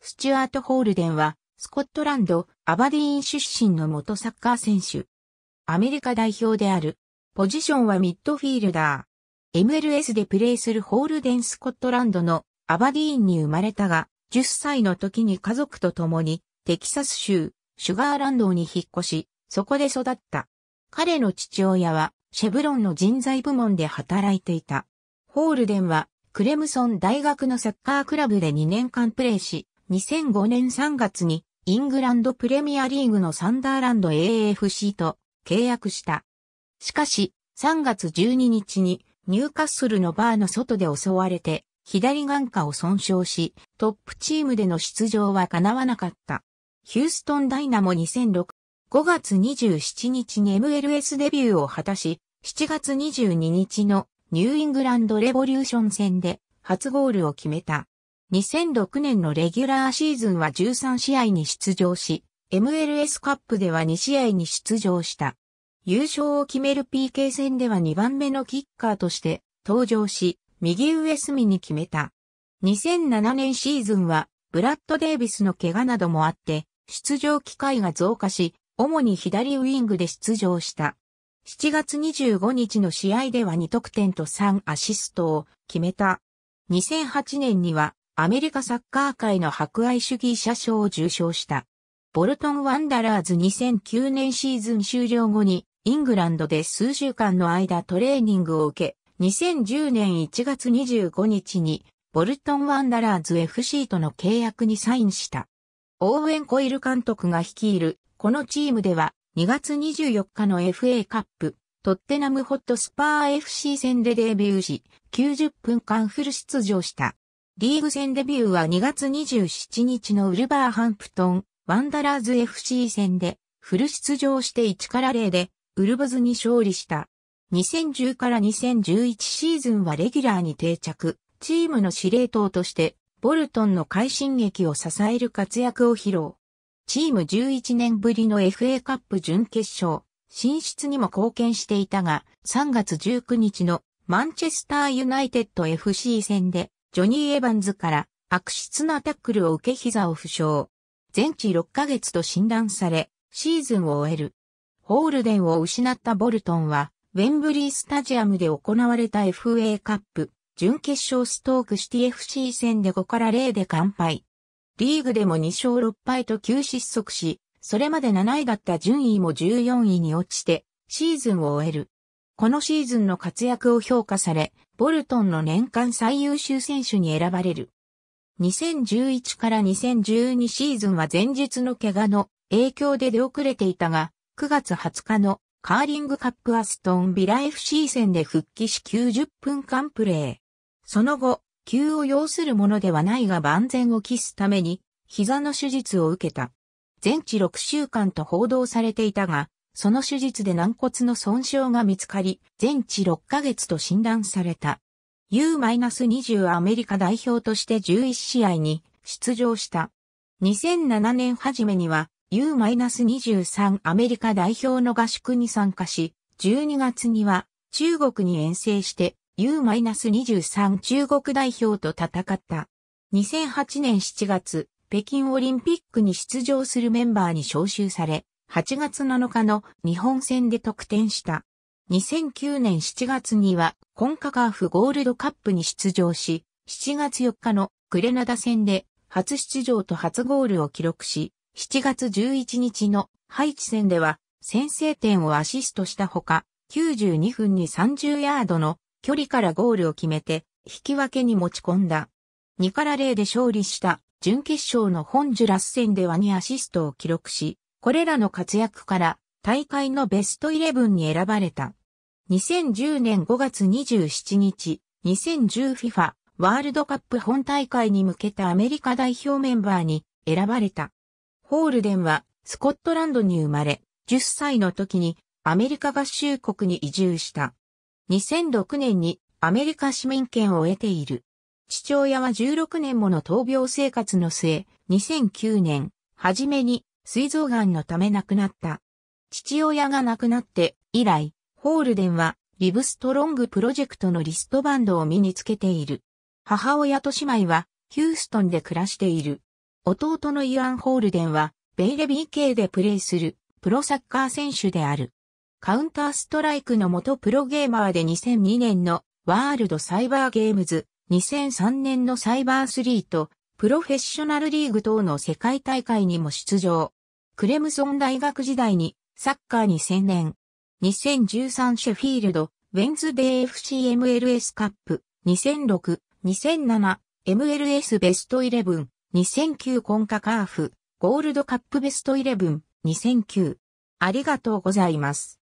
スチュアート・ホールデンは、スコットランド、アバディーン出身の元サッカー選手。アメリカ代表である。ポジションはミッドフィールダー。MLS でプレーするホールデン・スコットランドのアバディーンに生まれたが、10歳の時に家族と共にテキサス州シュガーランドに引っ越し、そこで育った。彼の父親はシェブロンの人材部門で働いていた。ホールデンはクレムソン大学のサッカークラブで2年間プレーし、2005年3月にイングランドプレミアリーグのサンダーランド AFC と契約した。しかし、3月12日にニューカッスルのバーの外で襲われて、左眼下を損傷し、トップチームでの出場は叶わなかった。ヒューストンダイナモ2006、5月27日に MLS デビューを果たし、7月22日のニューイングランドレボリューション戦で初ゴールを決めた。2006年のレギュラーシーズンは13試合に出場し、MLS カップでは2試合に出場した。優勝を決める PK 戦では2番目のキッカーとして登場し、右上隅に決めた。2007年シーズンは、ブラッド・デイビスの怪我などもあって、出場機会が増加し、主に左ウィングで出場した。7月25日の試合では2得点と3アシストを決めた。2008年にはアメリカサッカー界の博愛主義者賞を受賞した。ボルトン・ワンダラーズ2009年シーズン終了後に、イングランドで数週間の間トレーニングを受け、2010年1月25日に、ボルトン・ワンダラーズ FC との契約にサインした。オーウェン・コイル監督が率いる、このチームでは、2月24日の FA カップ、トッテナムホットスパー FC 戦でデビューし、90分間フル出場した。リーグ戦デビューは2月27日のウルバーハンプトン、ワンダラーズ FC 戦で、フル出場して1から0で、ウルブズに勝利した。2010から2011シーズンはレギュラーに定着、チームの司令塔として、ボルトンの快進撃を支える活躍を披露。チーム11年ぶりの FA カップ準決勝、進出にも貢献していたが、3月19日のマンチェスターユナイテッド FC 戦でジョニー・エバンズから悪質なタックルを受け膝を負傷。全治6ヶ月と診断され、シーズンを終える。ホールデンを失ったボルトンは、ウェンブリースタジアムで行われた FA カップ、準決勝ストークシティ FC 戦で5から0で完敗。リーグでも2勝6敗と急失速し、それまで7位だった順位も14位に落ちて、シーズンを終える。このシーズンの活躍を評価され、ボルトンの年間最優秀選手に選ばれる。2011から2012シーズンは前日の怪我の影響で出遅れていたが、9月20日のカーリングカップアストンビラ FC 戦で復帰し90分間プレー。その後、急を要するものではないが万全を期すために、膝の手術を受けた。全治6週間と報道されていたが、その手術で軟骨の損傷が見つかり、全治6ヶ月と診断された。U-20 アメリカ代表として11試合に出場した。2007年初めには U-23 アメリカ代表の合宿に参加し、12月には中国に遠征して U-23 中国代表と戦った。2008年7月、北京オリンピックに出場するメンバーに招集され、8月7日の日本戦で得点した。2009年7月にはコンカカーフゴールドカップに出場し、7月4日のグレナダ戦で初出場と初ゴールを記録し、7月11日のハイチ戦では先制点をアシストしたほか、92分に30ヤードの距離からゴールを決めて引き分けに持ち込んだ。2から0で勝利した準決勝のホンジュラス戦では2アシストを記録し、これらの活躍から大会のベストイレブンに選ばれた。2010年5月27日、2010FIFA ワールドカップ本大会に向けたアメリカ代表メンバーに選ばれた。ホールデンはスコットランドに生まれ、10歳の時にアメリカ合衆国に移住した。2006年にアメリカ市民権を得ている。父親は16年もの闘病生活の末、2009年、初めに膵臓癌のため亡くなった。父親が亡くなって以来、ホールデンはリブストロングプロジェクトのリストバンドを身につけている。母親と姉妹はヒューストンで暮らしている。弟のイアン・ホールデンはベイレ BK でプレイするプロサッカー選手である。カウンターストライクの元プロゲーマーで2002年のワールドサイバーゲームズ、2003年のサイバースリーとプロフェッショナルリーグ等の世界大会にも出場。クレムソン大学時代にサッカーに専念。2013シェフィールド、ウェンズデー FCMLS カップ、2006、2007、MLS ベスト11、2009コンカカーフ、ゴールドカップベスト11、2009。ありがとうございます。